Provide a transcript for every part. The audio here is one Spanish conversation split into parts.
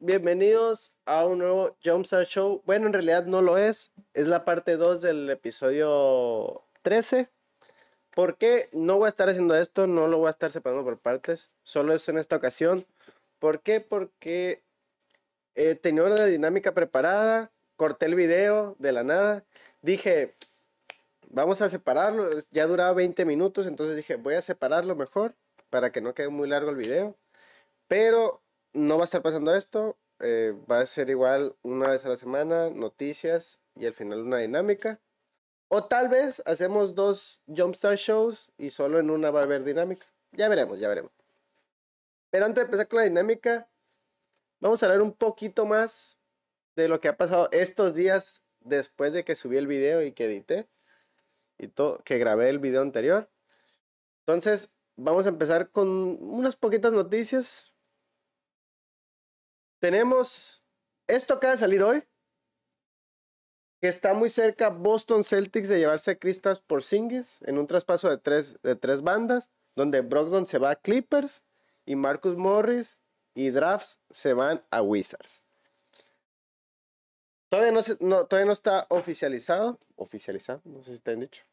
bienvenidos a un nuevo Jumpstart Show. Bueno, en realidad no lo es. Es la parte 2 del episodio 13. ¿Por qué no voy a estar haciendo esto? No lo voy a estar separando por partes. Solo es en esta ocasión. ¿Por qué? Porque eh, tenía una dinámica preparada. Corté el video de la nada. Dije, vamos a separarlo. Ya duraba 20 minutos. Entonces dije, voy a separarlo mejor. Para que no quede muy largo el video. Pero no va a estar pasando esto. Eh, va a ser igual una vez a la semana, noticias y al final una dinámica. O tal vez hacemos dos Jumpstart shows y solo en una va a haber dinámica. Ya veremos, ya veremos. Pero antes de empezar con la dinámica, vamos a hablar un poquito más de lo que ha pasado estos días después de que subí el video y que edité y todo, que grabé el video anterior. Entonces, vamos a empezar con unas poquitas noticias tenemos, esto acaba de salir hoy, que está muy cerca Boston Celtics de llevarse a Cristas por Singles en un traspaso de tres, de tres bandas, donde Brogdon se va a Clippers y Marcus Morris y Drafts se van a Wizards. Todavía no, todavía no está oficializado, oficializado, no sé si te han dicho.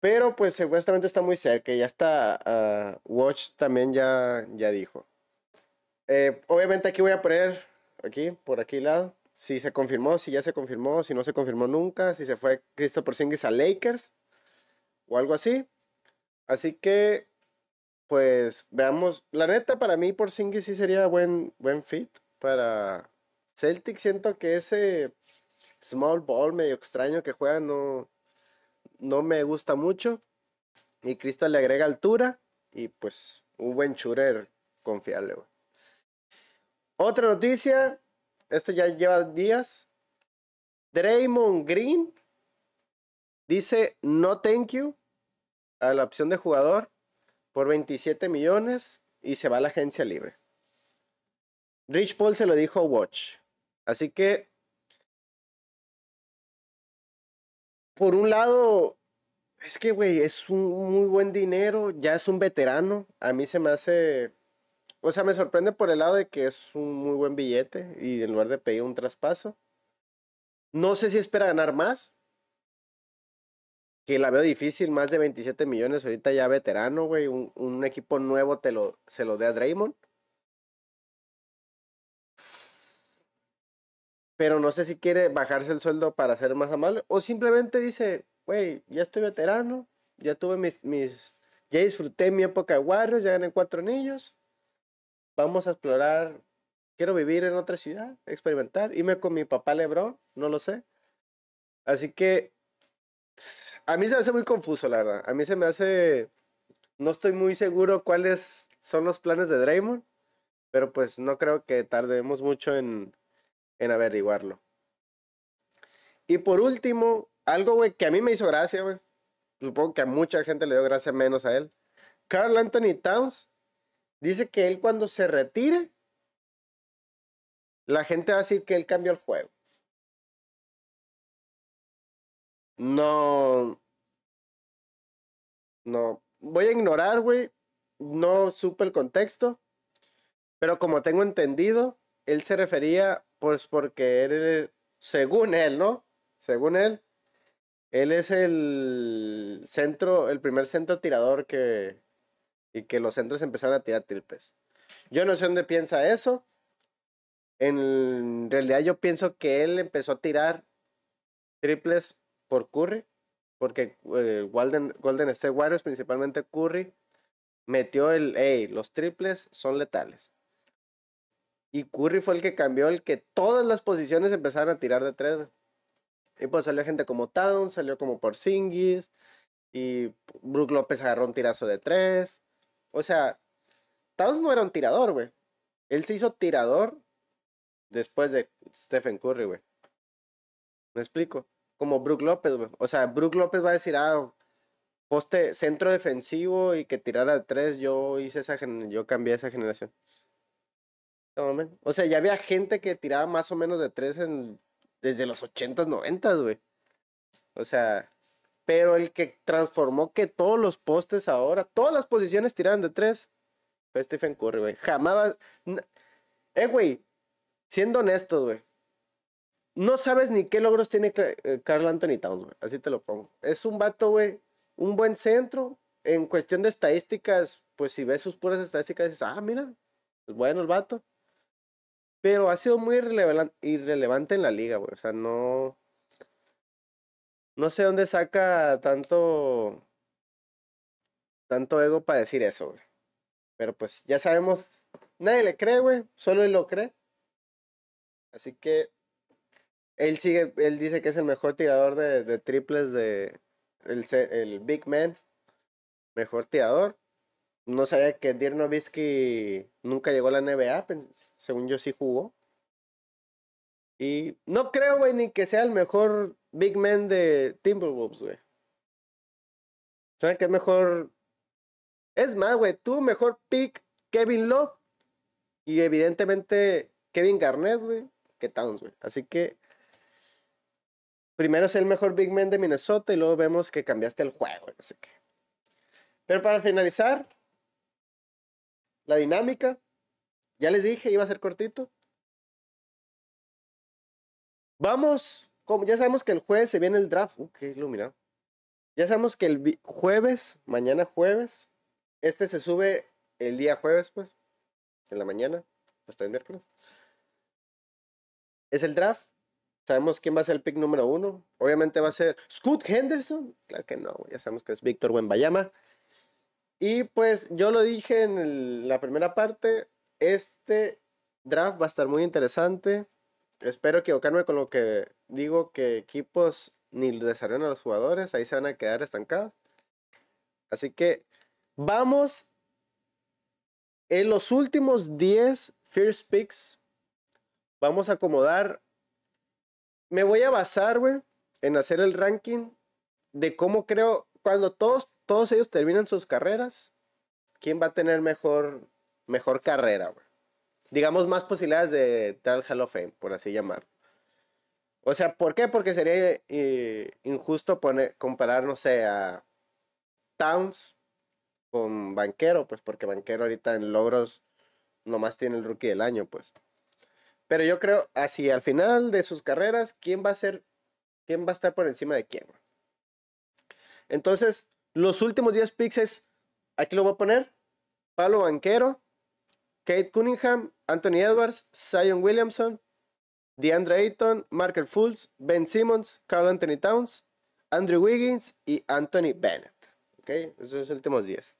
Pero pues supuestamente está muy cerca, ya está ah, Watch también ya, ya dijo. Eh, obviamente aquí voy a poner, aquí, por aquí lado, si se confirmó, si ya se confirmó, si no se confirmó nunca, si se fue por Singis a Lakers o algo así. Así que, pues veamos. La neta, para mí, por Singles sí sería buen, buen fit para Celtic. Siento que ese small ball medio extraño que juega no, no me gusta mucho. Y Cristo le agrega altura y pues un buen shooter confiable, güey. Otra noticia, esto ya lleva días. Draymond Green dice no thank you a la opción de jugador por 27 millones y se va a la agencia libre. Rich Paul se lo dijo a Watch. Así que, por un lado, es que, güey, es un muy buen dinero, ya es un veterano. A mí se me hace o sea, me sorprende por el lado de que es un muy buen billete y en lugar de pedir un traspaso. No sé si espera ganar más. Que la veo difícil, más de 27 millones ahorita ya veterano, güey. Un, equipo nuevo te lo, se lo dé a Draymond. Pero no sé si quiere bajarse el sueldo para ser más amable. O simplemente dice, güey, ya estoy veterano. Ya tuve mis, mis. Ya disfruté mi época de Warriors, ya gané cuatro anillos vamos a explorar, quiero vivir en otra ciudad, experimentar, irme con mi papá Lebron, no lo sé. Así que a mí se me hace muy confuso, la verdad. A mí se me hace, no estoy muy seguro cuáles son los planes de Draymond, pero pues no creo que tardemos mucho en, averiguarlo. Y por último, algo, que a mí me hizo gracia, güey. Supongo que a mucha gente le dio gracia menos a él. Carl Anthony Towns Dice que él cuando se retire, la gente va a decir que él cambió el juego. No. No. Voy a ignorar, güey. No supe el contexto. Pero como tengo entendido, él se refería, pues porque él, según él, ¿no? Según él, él es el centro, el primer centro tirador que, que los centros empezaron a tirar triples. Yo no sé dónde piensa eso. En realidad yo pienso que él empezó a tirar triples por Curry, porque Golden, eh, Golden State Warriors, principalmente Curry, metió el, hey, los triples son letales. Y Curry fue el que cambió, el que todas las posiciones empezaron a tirar de tres. Y pues salió gente como Town, salió como Porzingis, y Brook López agarró un tirazo de tres. O sea, Taos no era un tirador, güey. Él se hizo tirador después de Stephen Curry, güey. ¿Me explico? Como Brook López, güey. O sea, Brook López va a decir, ah, poste centro defensivo y que tirara de tres, yo hice esa yo cambié esa generación. o sea, ya había gente que tiraba más o menos de tres desde los 80s, 90s, güey. O sea, pero el que transformó que todos los postes ahora, todas las posiciones tiran de tres, fue Stephen Curry, güey. Jamás. Eh, güey, siendo honestos, güey. No sabes ni qué logros tiene eh, Carl Anthony Towns, güey. Así te lo pongo. Es un vato, güey. Un buen centro. En cuestión de estadísticas, pues si ves sus puras estadísticas, dices, ah, mira, es bueno el vato. Pero ha sido muy irrelevante en la liga, güey. O sea, no. No sé dónde saca tanto. Tanto ego para decir eso, güey. Pero pues ya sabemos. Nadie le cree, güey. Solo él lo cree. Así que. Él sigue. Él dice que es el mejor tirador de, triples de. El, el Big Man. Mejor tirador. No sabía que Dirk nunca llegó a la NBA, según yo sí jugó. Y no creo, güey, ni que sea el mejor big man de Timberwolves, güey. ¿Saben qué mejor? Es más, güey, Tú mejor pick Kevin Love y evidentemente Kevin Garnett, güey, que Towns, güey. Así que primero es el mejor big man de Minnesota y luego vemos que cambiaste el juego, güey. sé Pero para finalizar, la dinámica, ya les dije, iba a ser cortito. Vamos ya sabemos que el jueves se viene el draft, uh, qué iluminado. Ya sabemos que el jueves, mañana jueves, este se sube el día jueves, pues, en la mañana, hasta el miércoles. Es el draft. Sabemos quién va a ser el pick número uno. Obviamente va a ser scott Henderson. Claro que no, ya sabemos que es Víctor Buenbayama. Y pues yo lo dije en la primera parte, este draft va a estar muy interesante espero equivocarme con lo que digo que equipos ni desarrollan a los jugadores, ahí se van a quedar estancados. Así que vamos en los últimos 10 first picks. Vamos a acomodar. Me voy a basar, güey, en hacer el ranking de cómo creo cuando todos todos ellos terminan sus carreras, quién va a tener mejor mejor carrera, güey digamos, más posibilidades de Tal Hall of Fame, por así llamar O sea, ¿por qué? Porque sería eh, injusto poner, comparar, no sé, a Towns con Banquero, pues porque Banquero ahorita en logros nomás tiene el rookie del año, pues. Pero yo creo, así al final de sus carreras, ¿quién va a ser, quién va a estar por encima de quién? Entonces, los últimos 10 picks aquí lo voy a poner, Pablo Banquero, Kate Cunningham, Anthony Edwards, Zion Williamson, DeAndre Ayton, Marker Fultz, Ben Simmons, Carl Anthony Towns, Andrew Wiggins y Anthony Bennett. ¿Ok? Esos son los últimos 10.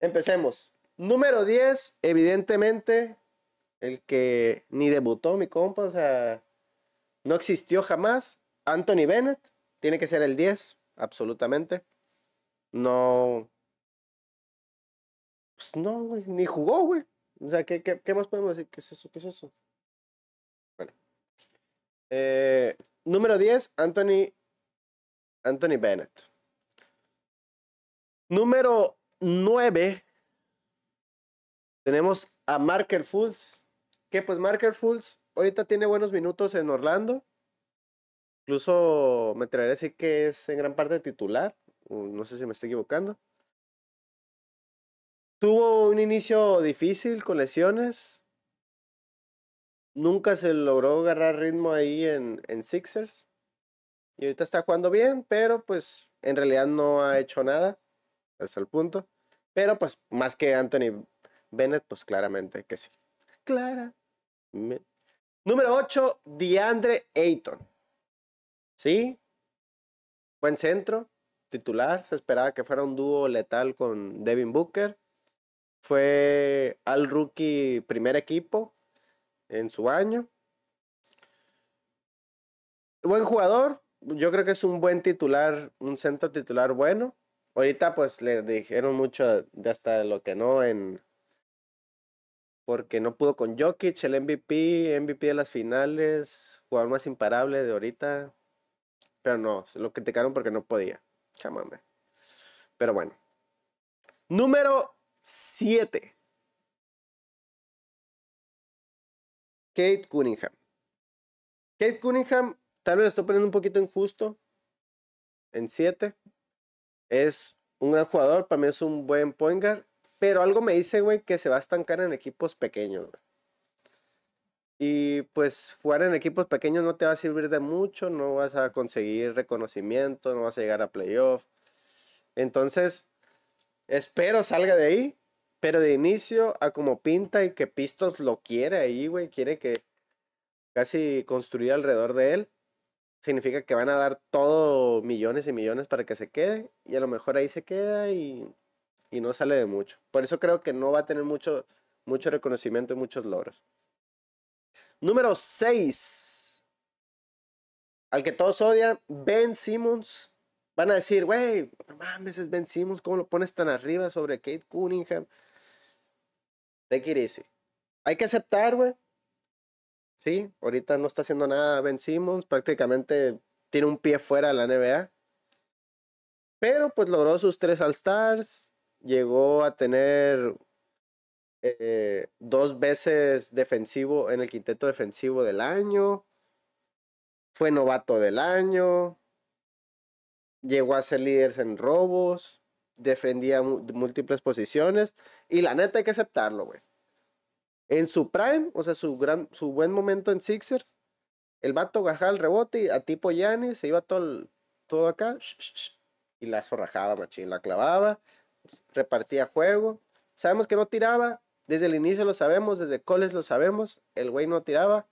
Empecemos. Número 10, evidentemente, el que ni debutó mi compa, o sea, no existió jamás, Anthony Bennett. Tiene que ser el 10, absolutamente. No. Pues no, ni jugó, güey. O sea, ¿qué, más podemos decir? ¿Qué es eso? ¿Qué es eso? Bueno. Eh, número 10, Anthony, Anthony Bennett. Número 9, tenemos a Marker Fools. Que pues Marker Fools ahorita tiene buenos minutos en Orlando. Incluso me traeré a decir que es en gran parte titular. Mm, no sé si me estoy equivocando. Tuvo un inicio difícil con lesiones. Nunca se logró agarrar ritmo ahí en, en Sixers. Y ahorita está jugando bien, pero pues en realidad no ha hecho nada. Hasta el punto. Pero pues más que Anthony Bennett, pues claramente que sí. Clara. Número 8, DeAndre Ayton. Sí. Buen centro. Titular. Se esperaba que fuera un dúo letal con Devin Booker. Fue al rookie primer equipo en su año. Buen jugador. Yo creo que es un buen titular, un centro titular bueno. Ahorita pues le dijeron mucho de hasta lo que no en... Porque no pudo con Jokic, el MVP, MVP de las finales, jugador más imparable de ahorita. Pero no, lo criticaron porque no podía. Chamame. Pero bueno. Número 7. Kate Cunningham. Kate Cunningham, tal vez lo estoy poniendo un poquito injusto. En 7. Es un gran jugador, para mí es un buen point Pero algo me dice, güey, que se va a estancar en equipos pequeños, Y pues jugar en equipos pequeños no te va a servir de mucho, no vas a conseguir reconocimiento, no vas a llegar a playoff. Entonces, Espero salga de ahí. Pero de inicio a como pinta y que Pistos lo quiere ahí, güey. Quiere que casi construir alrededor de él. Significa que van a dar todo millones y millones para que se quede. Y a lo mejor ahí se queda y, y no sale de mucho. Por eso creo que no va a tener mucho, mucho reconocimiento y muchos logros. Número 6. Al que todos odian, Ben Simmons Van a decir, güey, no mames, es Ben ¿cómo lo pones tan arriba sobre Kate Cunningham? de it easy. Hay que aceptar, güey. Sí, ahorita no está haciendo nada Vencimos prácticamente tiene un pie fuera de la NBA. Pero pues logró sus tres All-Stars, llegó a tener eh, dos veces defensivo en el quinteto defensivo del año, fue novato del año, llegó a ser líder en robos, defendía múltiples posiciones y la neta hay que aceptarlo, güey. En su prime, o sea, su, gran, su buen momento en Sixers, el vato bajaba el rebote y a tipo Yanis se iba todo, todo acá y la zorrajaba, machín, la clavaba, repartía juego. Sabemos que no tiraba, desde el inicio lo sabemos, desde coles lo sabemos, el güey no tiraba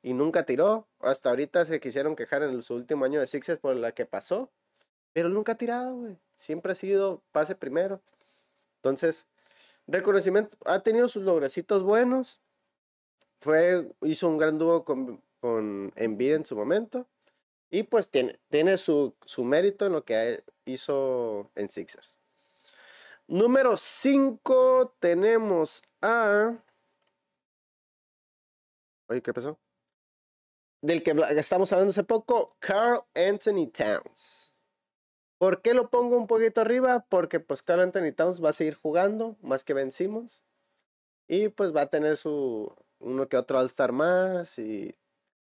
y nunca tiró. Hasta ahorita se quisieron quejar en su último año de Sixers por la que pasó. Pero nunca ha tirado, güey. Siempre ha sido pase primero. Entonces, reconocimiento. Ha tenido sus logrecitos buenos. Fue, hizo un gran dúo con, con Envidia en su momento. Y pues tiene, tiene su, su mérito en lo que hizo en Sixers. Número 5 tenemos a... Oye, ¿qué pasó? Del que estamos hablando hace poco, Carl Anthony Towns. ¿Por qué lo pongo un poquito arriba? Porque pues Carl Anthony Towns va a seguir jugando más que vencimos Y pues va a tener su uno que otro All-Star más. Y,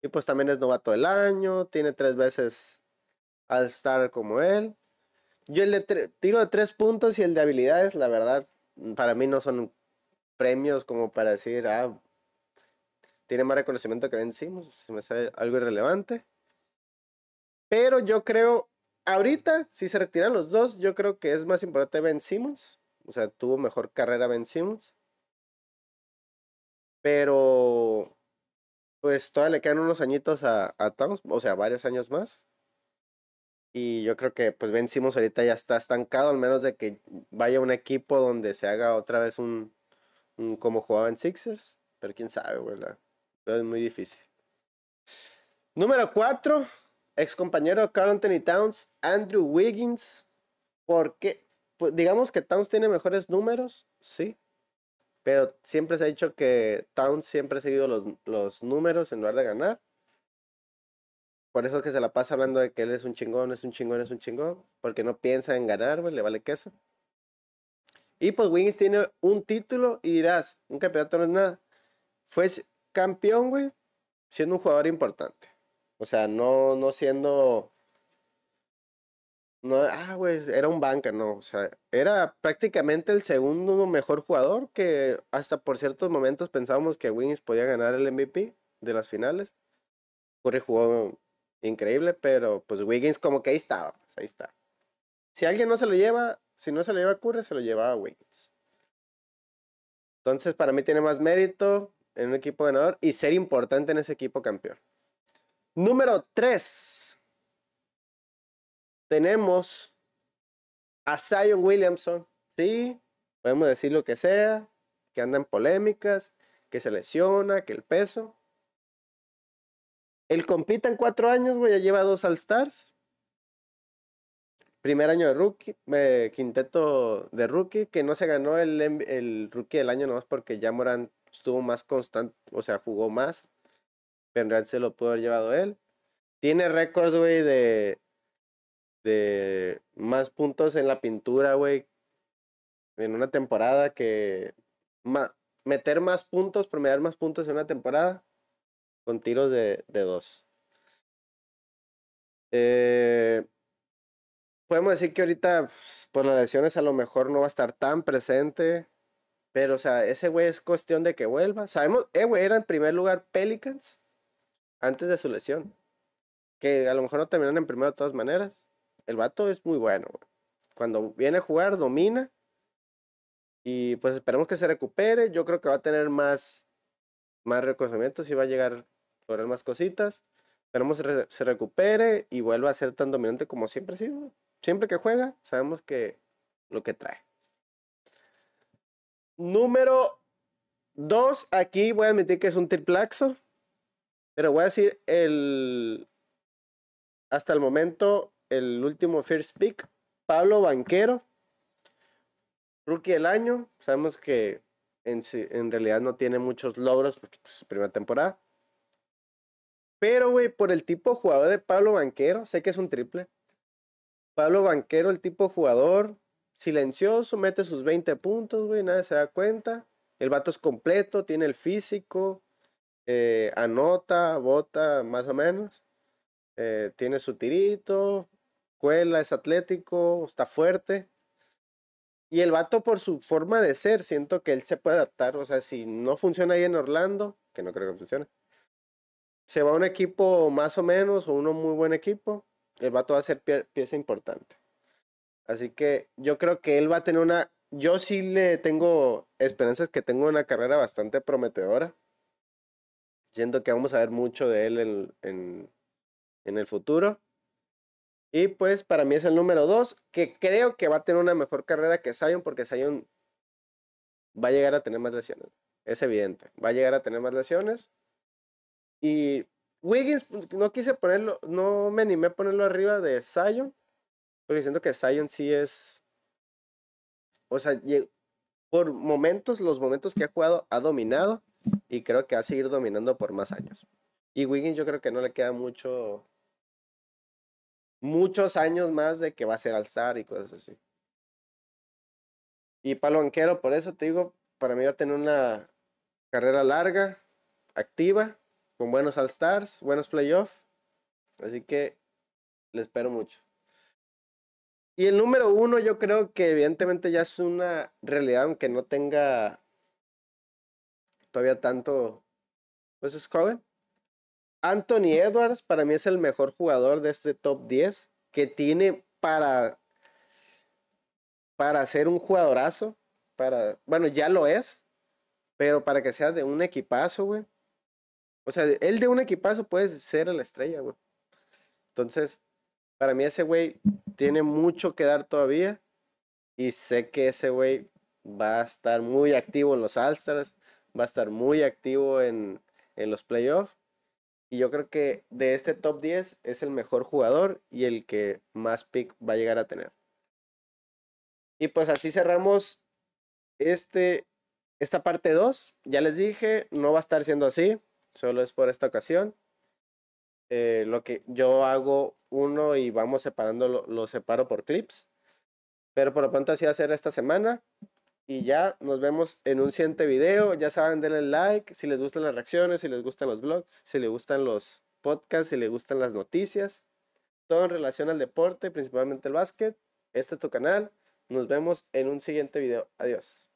y, pues también es novato del año. Tiene tres veces All-Star como él. Yo el de tiro de tres puntos y el de habilidades, la verdad, para mí no son premios como para decir, ah, tiene más reconocimiento que vencimos me sale algo irrelevante. Pero yo creo ahorita, si se retiran los dos, yo creo que es más importante Ben Simmons. O sea, tuvo mejor carrera Ben Simmons. Pero, pues todavía le quedan unos añitos a, a Towns, o sea, varios años más. Y yo creo que, pues Ben Simmons ahorita ya está estancado, al menos de que vaya un equipo donde se haga otra vez un, como jugaba en Sixers. Pero quién sabe, güey, es muy difícil. Número 4, ex compañero Carl Anthony Towns, Andrew Wiggins, porque pues, digamos que Towns tiene mejores números, sí, pero siempre se ha dicho que Towns siempre ha seguido los, los números en lugar de ganar. Por eso que se la pasa hablando de que él es un chingón, es un chingón, es un chingón, porque no piensa en ganar, güey, le vale queso. Y pues Wiggins tiene un título y dirás, un campeonato no es nada. Fue campeón, güey, siendo un jugador importante. O sea, no, no siendo. ah, güey, era un banca, no. O sea, era prácticamente el segundo mejor jugador que hasta por ciertos momentos pensábamos que Wiggins podía ganar el MVP de las finales. Curry jugó increíble, pero pues Wiggins como que ahí estaba, pues, ahí está. Si alguien no se lo lleva, si no se lo lleva Curry, se lo llevaba Wiggins. Entonces, para mí tiene más mérito en un equipo ganador y ser importante en ese equipo campeón. Número 3. Tenemos a Zion Williamson. Sí, podemos decir lo que sea, que anda en polémicas, que se lesiona, que el peso. El compita en cuatro años, güey, ya lleva dos All-Stars. Primer año de rookie, eh, quinteto de rookie, que no se ganó el, rookie del año nomás porque ya Moran estuvo más constante, o sea, jugó más, realidad se lo pudo haber llevado él. Tiene récords, güey, de, de más puntos en la pintura, güey, en una temporada que meter más puntos, promediar más puntos en una temporada con tiros de, de dos. Eh, podemos decir que ahorita pues, por las lesiones a lo mejor no va a estar tan presente. Pero, o sea, ese güey es cuestión de que vuelva. Sabemos, eh, güey, era en primer lugar Pelicans antes de su lesión. Que a lo mejor no terminan en primero de todas maneras. El vato es muy bueno, Cuando viene a jugar, domina. Y pues esperemos que se recupere. Yo creo que va a tener más, más reconocimientos y va a llegar a lograr más cositas. Esperemos que se recupere y vuelva a ser tan dominante como siempre ha sido. Siempre que juega, sabemos que lo que trae. Número 2, aquí voy a admitir que es un Triplexo pero voy a decir el. Hasta el momento, el último first pick, Pablo Banquero, rookie del año. Sabemos que en, realidad no tiene muchos logros porque es pues, primera temporada. Pero, güey, por el tipo jugador de Pablo Banquero, sé que es un triple. Pablo Banquero, el tipo jugador, silencioso, mete sus 20 puntos, güey, nadie se da cuenta. El vato es completo, tiene el físico, eh, anota, bota, más o menos. Eh, tiene su tirito, cuela, es atlético, está fuerte. Y el vato, por su forma de ser, siento que él se puede adaptar. O sea, si no funciona ahí en Orlando, que no creo que funcione, se va a un equipo más o menos, o uno muy buen equipo, el vato va a ser pieza importante. Así que yo creo que él va a tener una. Yo sí le tengo esperanzas que tengo una carrera bastante prometedora. Siento que vamos a ver mucho de él en, el futuro. Y pues para mí es el número 2, que creo que va a tener una mejor carrera que Sion. porque Sion va a llegar a tener más lesiones. Es evidente, va a llegar a tener más lesiones. Y Wiggins, pues, no quise ponerlo, no me animé a ponerlo arriba de Sion. porque siento que Sion sí es. O sea, por momentos, los momentos que ha jugado, ha dominado y creo que va a seguir dominando por más años. Y Wiggins yo creo que no le queda mucho, muchos años más de que va a ser alzar y cosas así. Y Palo anquero por eso te digo, para mí va a tener una carrera larga, activa, con buenos All-Stars, buenos playoffs. Así que le espero mucho. Y el número uno, yo creo que evidentemente ya es una realidad, aunque no tenga todavía tanto, pues es joven. Anthony Edwards para mí es el mejor jugador de este top 10 que tiene para para ser un jugadorazo, para bueno, ya lo es, pero para que sea de un equipazo, güey. O sea, él de un equipazo puede ser la estrella, güey. Entonces, para mí ese güey tiene mucho que dar todavía y sé que ese güey va a estar muy activo en los all va a estar muy activo en, en los playoffs. Y yo creo que de este top 10 es el mejor jugador y el que más pick va a llegar a tener. Y pues así cerramos este, esta parte 2. Ya les dije, no va a estar siendo así, solo es por esta ocasión. Eh, lo que yo hago uno y vamos separando, lo, lo separo por clips. Pero por lo pronto así va a ser esta semana. Y ya nos vemos en un siguiente video. Ya saben, denle like. Si les gustan las reacciones, si les gustan los blogs, si les gustan los podcasts, si les gustan las noticias. Todo en relación al deporte, principalmente el básquet. Este es tu canal. Nos vemos en un siguiente video. Adiós.